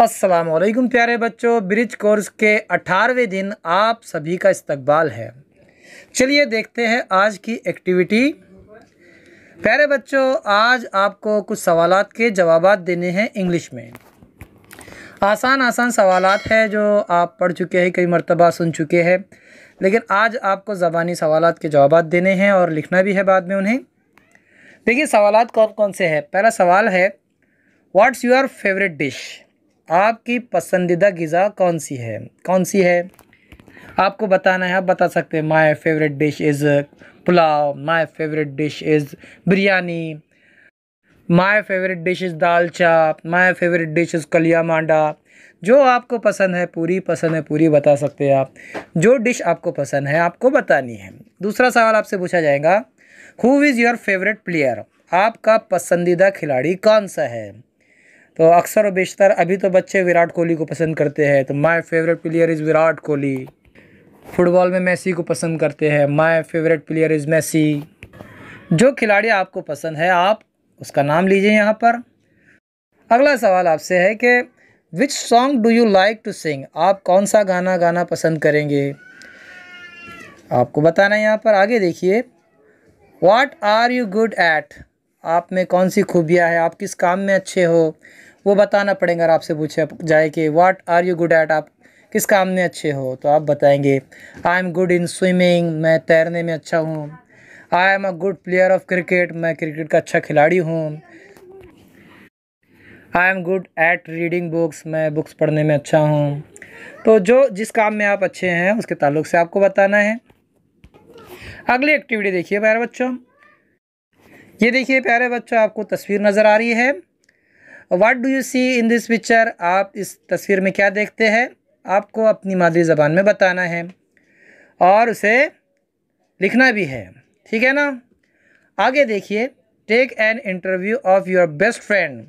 असलम प्यारे बच्चों bridge course के अठारहवें दिन आप सभी का इस्तकबाल है चलिए देखते हैं आज की एक्टिविटी प्यारे बच्चों आज आपको कुछ सवाल के जवाब देने हैं इंग्लिश में आसान आसान सवाल है जो आप पढ़ चुके हैं कई मरतबा सुन चुके हैं लेकिन आज आपको ज़बानी सवाल के जवाब देने हैं और लिखना भी है बाद में उन्हें देखिए सवाल कौन कौन से हैं पहला सवाल है वाट्स योर फेवरेट डिश आपकी पसंदीदा गज़ा कौन सी है कौन सी है आपको बताना है आप बता सकते हैं my favourite dish is pulao my favourite dish is biryani my favourite dish is dal chaap my favourite dish is कलिया मांडा जो आपको पसंद है पूरी पसंद है पूरी बता सकते हैं आप जो डिश आपको पसंद है आपको बतानी है दूसरा सवाल आपसे पूछा जाएगा who is your favourite player आपका पसंदीदा खिलाड़ी कौन सा है तो अक्सर और बेशतर अभी तो बच्चे विराट कोहली को पसंद करते हैं तो my favourite player is Virat Kohli football में मेसी को पसंद करते हैं my favourite player is Messi जो खिलाड़ी आपको पसंद है आप उसका नाम लीजिए यहाँ पर अगला सवाल आपसे है कि which song do you like to sing आप कौन सा गाना गाना पसंद करेंगे आपको बताना है यहाँ पर आगे देखिए what are you good at आप में कौन सी खूबियाँ हैं आप किस काम में अच्छे हो वो बताना पड़ेगा अगर आपसे पूछे जाए कि what are you good at आप किस काम में अच्छे हो तो आप बताएंगे I am good in swimming मैं तैरने में अच्छा हूँ I am a good player of cricket मैं क्रिकेट का अच्छा खिलाड़ी हूँ I am good at reading books मैं बुक्स पढ़ने में अच्छा हूँ तो जो जिस काम में आप अच्छे हैं उसके ताल्लुक से आपको बताना है अगली एक्टिविटी देखिए प्यारे बच्चों ये देखिए प्यारे बच्चों आपको तस्वीर नज़र आ रही है what do you see in this picture आप इस तस्वीर में क्या देखते हैं आपको अपनी मादरी ज़बान में बताना है और उसे लिखना भी है ठीक है ना आगे देखिए take an interview of your best friend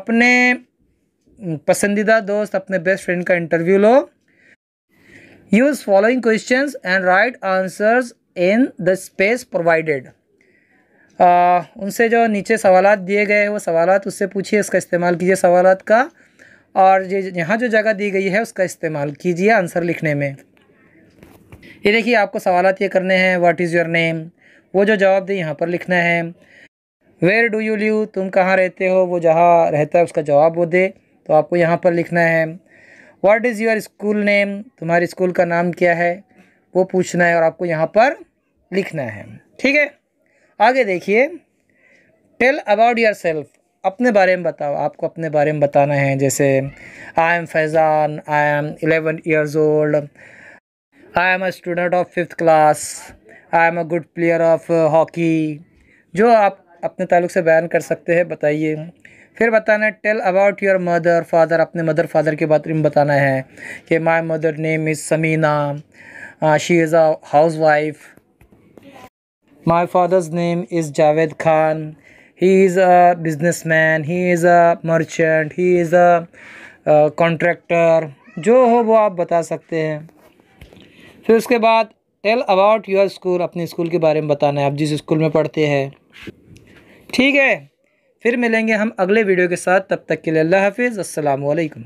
अपने पसंदीदा दोस्त अपने बेस्ट फ्रेंड का इंटरव्यू लो use following question and write answers in the space provided उनसे जो नीचे सवाल दिए गए वो सवाल उससे पूछिए इसका इस्तेमाल कीजिए सवाल का और ये यहाँ जो जगह दी गई है उसका इस्तेमाल कीजिए आंसर लिखने में ये देखिए आपको सवाल ये करने हैं व्हाट इज़ योर नेम वो जो जवाब दे यहाँ पर लिखना है वेयर डू यू लिव तुम कहाँ रहते हो वो जहाँ रहता है उसका जवाब वो दे तो आपको यहाँ पर लिखना है what is your school name तुम्हारे स्कूल का नाम क्या है वो पूछना है और आपको यहाँ पर लिखना है ठीक है आगे देखिए टेल अबाउट योर सेल्फ अपने बारे में बताओ आपको अपने बारे में बताना है जैसे I am Faizan I am eleven years old I am a student of fifth class I am a good player of hockey जो आप अपने ताल्लुक से बयान कर सकते हैं बताइए फिर बताना है tell about your mother father अपने मदर फादर के बारे में बताना है कि my mother name is Samina she is a house wife my father's father's is Javed Khan he is a business man he is a merchant he is a contractor जो हो वो आप बता सकते हैं फिर उसके बाद टेल अबाउट योर स्कूल अपने स्कूल के बारे में बताना है आप जिस स्कूल में पढ़ते हैं ठीक है फिर मिलेंगे हम अगले वीडियो के साथ तब तक के लिए अल्लाह हाफिज़ असलकम